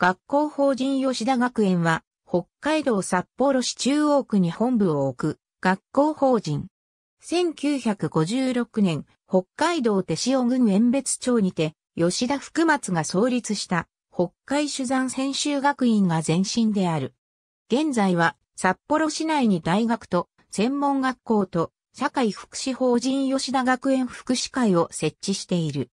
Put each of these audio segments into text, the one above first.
学校法人吉田学園は、北海道札幌市中央区に本部を置く、学校法人。1956年、北海道手塩郡遠別町にて、吉田福松が創立した、北海酒山専修学院が前身である。現在は、札幌市内に大学と、専門学校と、社会福祉法人吉田学園福祉会を設置している。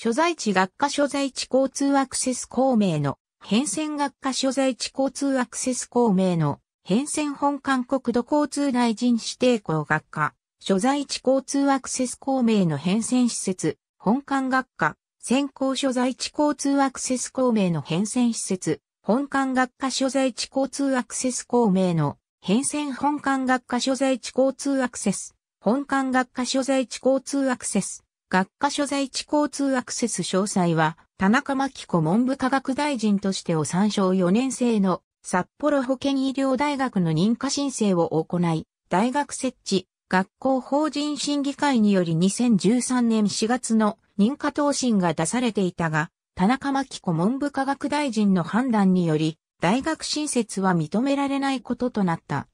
所在地学科所在地交通アクセス公明の変遷学科所在地交通アクセス公明の変遷本館国土交通大臣指定校学科所在地交通アクセス公明の変遷施設本館学科先行所在地交通アクセス公明の変遷施設本館学科所在地交通アクセス公明の変遷本館学科所在地交通アクセス本館学科所在地交通アクセス学科所在地交通アクセス詳細は、田中真子文部科学大臣としてを参照4年生の札幌保健医療大学の認可申請を行い、大学設置、学校法人審議会により2013年4月の認可答申が出されていたが、田中真子文部科学大臣の判断により、大学新設は認められないこととなった。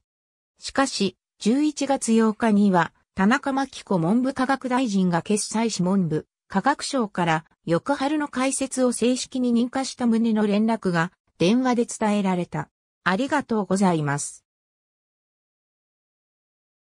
しかし、11月8日には、田中真紀子文部科学大臣が決裁し文部科学省から翌春の開設を正式に認可した旨の連絡が電話で伝えられた。ありがとうございます。